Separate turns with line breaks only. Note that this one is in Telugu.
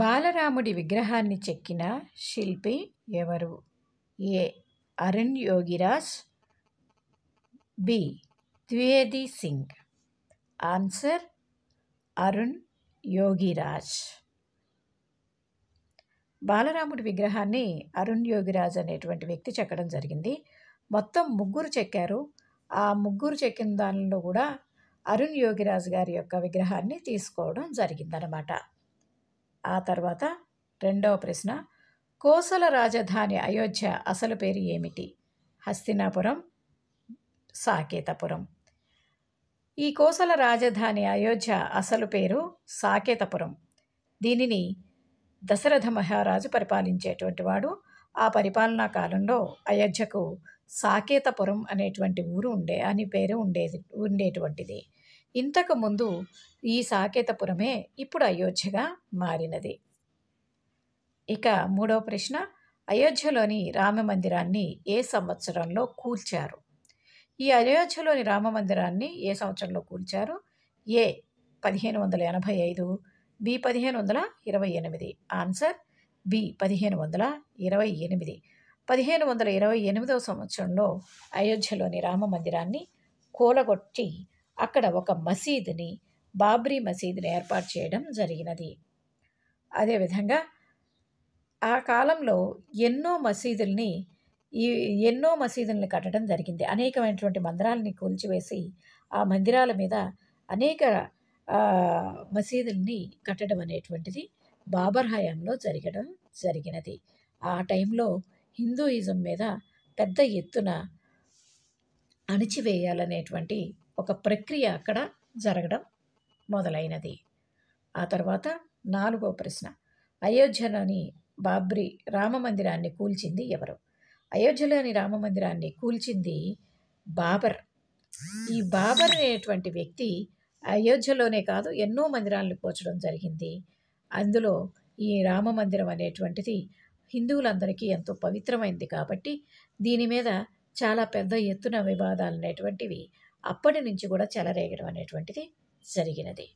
బాలరాముడి విగ్రహాన్ని చెక్కిన శిల్పి ఎవరు A Arun Yogiraj B Dwivedi Singh answer Arun Yogiraj బాలరాముడి విగ్రహాన్ని అరుణ్ యోగిరాజ్ అనేటువంటి వ్యక్తి చెక్కడం జరిగింది మొత్తం ముగ్గురు చెక్కారు ఆ ముగ్గురు చెక్కిన దానిలో కూడా అరుణ్ యోగిరాజ్ గారి యొక్క విగ్రహాన్ని తీసుకోవడం జరిగిందనమాట ఆ తర్వాత రెండవ ప్రశ్న కోసల రాజధాని అయోధ్య అసలు పేరు ఏమిటి హస్తినాపురం సాకేతపురం ఈ కోసల రాజధాని అయోధ్య అసలు పేరు సాకేతపురం దీనిని దశరథ మహారాజు పరిపాలించేటువంటి వాడు ఆ పరిపాలనా కాలంలో అయోధ్యకు సాకేతపురం అనేటువంటి ఊరు ఉండే అని పేరు ఉండేది ఉండేటువంటిది ఇంతకు ముందు ఈ సాకేతపురమే ఇప్పుడు అయోధ్యగా మారినది ఇక మూడవ ప్రశ్న అయోధ్యలోని రామ మందిరాన్ని ఏ సంవత్సరంలో కూల్చారు ఈ అయోధ్యలోని రామ మందిరాన్ని ఏ సంవత్సరంలో కూల్చారు ఏ పదిహేను వందల ఎనభై ఐదు బి పదిహేను వందల ఇరవై ఎనిమిది ఆన్సర్ బి పదిహేను వందల ఇరవై ఎనిమిది పదిహేను వందల ఇరవై ఎనిమిదవ సంవత్సరంలో అయోధ్యలోని రామ మందిరాన్ని కూలగొట్టి అక్కడ ఒక మసీదుని బాబ్రీ మసీదును ఏర్పాటు చేయడం జరిగినది అదేవిధంగా ఆ కాలంలో ఎన్నో మసీదుల్ని ఈ ఎన్నో మసీదుల్ని కట్టడం జరిగింది అనేకమైనటువంటి మందిరాలని కూల్చివేసి ఆ మందిరాల మీద అనేక మసీదుల్ని కట్టడం అనేటువంటిది బాబర్ హయాంలో జరగడం జరిగినది ఆ టైంలో హిందూయిజం మీద పెద్ద ఎత్తున అణిచివేయాలనేటువంటి ఒక ప్రక్రియ అక్కడ జరగడం మొదలైనది ఆ తర్వాత నాలుగో ప్రశ్న అయోధ్యలోని బాబ్రీ రామమందిరాన్ని కూల్చింది ఎవరు అయోధ్యలోని రామమందిరాన్ని కూల్చింది బాబర్ ఈ బాబర్ అనేటువంటి వ్యక్తి అయోధ్యలోనే కాదు ఎన్నో మందిరాలను కూల్చడం జరిగింది అందులో ఈ రామ మందిరం అనేటువంటిది హిందువులందరికీ ఎంతో పవిత్రమైంది కాబట్టి దీని మీద చాలా పెద్ద ఎత్తున వివాదాలు అనేటువంటివి అప్పటి నుంచి కూడా చెలరేగడం అనేటువంటిది జరిగినది